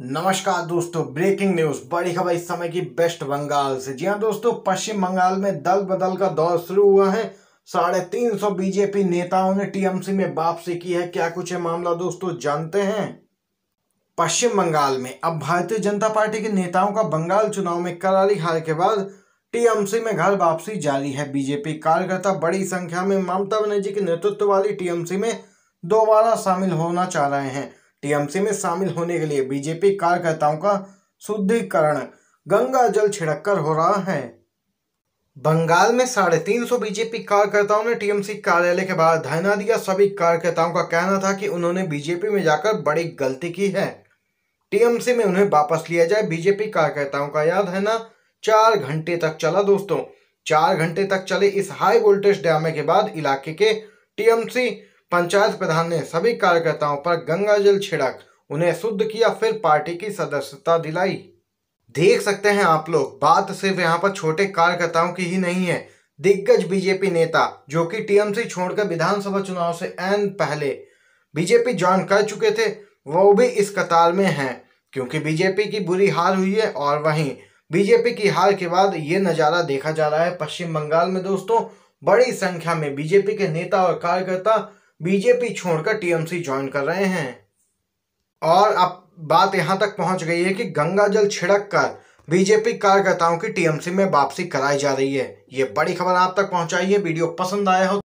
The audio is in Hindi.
नमस्कार दोस्तों ब्रेकिंग न्यूज बड़ी खबर इस समय की बेस्ट बंगाल से जी हाँ दोस्तों पश्चिम बंगाल में दल बदल का दौर शुरू हुआ है साढ़े तीन सौ बीजेपी नेताओं ने टीएमसी में वापसी की है क्या कुछ है मामला दोस्तों जानते हैं पश्चिम बंगाल में अब भारतीय जनता पार्टी के नेताओं का बंगाल चुनाव में करारी हार के बाद टीएमसी में घर वापसी जारी है बीजेपी कार्यकर्ता बड़ी संख्या में ममता बनर्जी के नेतृत्व वाली टीएमसी में दोबारा शामिल होना चाह रहे हैं टीएमसी में शामिल होने के लिए बीजेपी कार्यकर्ताओं का शुद्धिकरण गंगा जल छिड़क कर हो रहा है बंगाल में साढ़े तीन सौ बीजेपी कार्यकर्ताओं ने टीएमसी कार्यालय के बाहर धरना दिया सभी कार्यकर्ताओं का कहना था कि उन्होंने बीजेपी में जाकर बड़ी गलती की है टीएमसी में उन्हें वापस लिया जाए बीजेपी कार्यकर्ताओं का यह धरना चार घंटे तक चला दोस्तों चार घंटे तक चले इस हाई वोल्टेज ड्रामे के बाद इलाके के टीएमसी पंचायत प्रधान ने सभी कार्यकर्ताओं पर गंगा जल छिड़क उन्हें शुद्ध किया फिर पार्टी की सदस्यता दिलाई देख सकते हैं आप लोग बात सिर्फ यहाँ पर छोटे कार्यकर्ताओं की ही नहीं है दिग्गज बीजेपी नेता जो कि टीएमसी छोड़कर विधानसभा चुनाव से एन पहले बीजेपी ज्वाइन कर चुके थे वो भी इस कतार में हैं क्योंकि बीजेपी की बुरी हार हुई है और वहीं बीजेपी की हार के बाद ये नज़ारा देखा जा रहा है पश्चिम बंगाल में दोस्तों बड़ी संख्या में बीजेपी के नेता और कार्यकर्ता बीजेपी छोड़कर टीएमसी ज्वाइन कर रहे हैं और अब बात यहां तक पहुंच गई है कि गंगा जल छिड़क कर बीजेपी कार्यकर्ताओं की टीएमसी में वापसी कराई जा रही है ये बड़ी खबर आप तक पहुंचाई है वीडियो पसंद आया हो